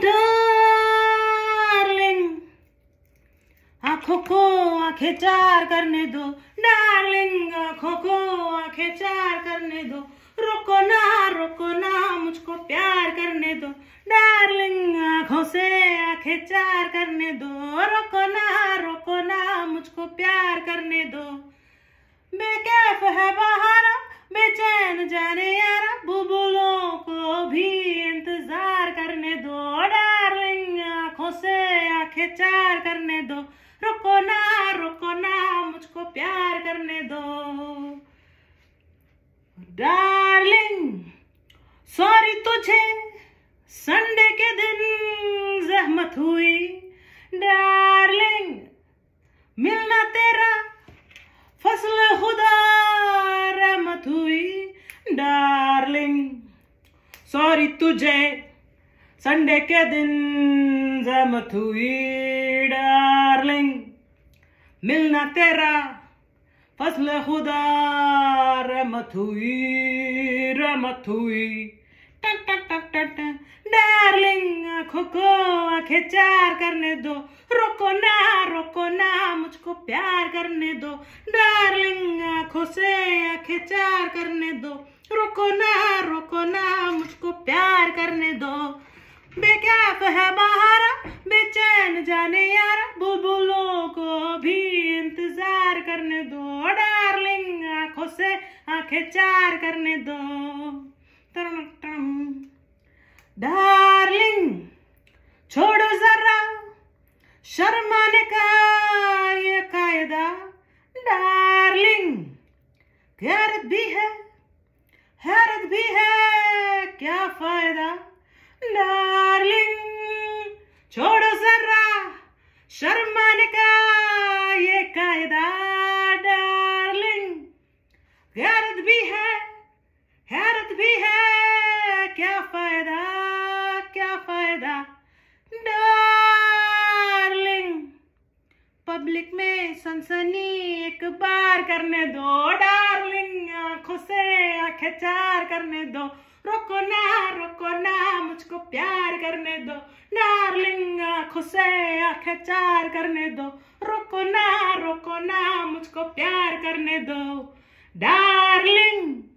darling आंखों को आंखें चार करने दो डार्लिंग आंखों को आंखें चार करने दो रुको ना रुको ना मुझको प्यार करने दो डार्लिंग आंखों से आंखें चार करने दो रुको ना रुको ना मुझको प्यार करने दो बेकैफ है बहारा बेचैन जाने यारा बुबुलों को भी के चार करने दो रुको ना रुको ना मुझको प्यार करने दो डार्लिंग सॉरी तुझे संडे के दिन जहमत हुई डार्लिंग मिलना तेरा फसल खुदा रहमत हुई डार्लिंग सॉरी तुझे संडे के दिन समझा मथुई डार्लिंग मिलना तेरा फसल खुदा रमथुई रमथुई टक टक टक टक डार्लिंग आखो को आखे चार करने दो रोको ना रोको ना मुझको प्यार करने दो डार्लिंग आखो से आखे चार करने दो रोको ना रोको ना मुझको प्यार करने दो बेकैफ है बाहर करने दो डार्लिंग आंखों से आंखें चार करने दो डार्लिंग छोड़ो जरा शर्माने का ये कायदा डार्लिंग हैरत भी है हैरत भी है क्या फायदा डार्लिंग छोड़ो जरा शर्माने का भी है हैरत भी है क्या फायदा क्या फायदा डार्लिंग पब्लिक में सनसनी एक बार करने दो डार्लिंग आंखों से आंखें चार करने दो रोको ना रोको ना मुझको प्यार करने दो डार्लिंग आंखों से आंखें चार करने दो रोको ना रोको ना मुझको प्यार करने दो Darling,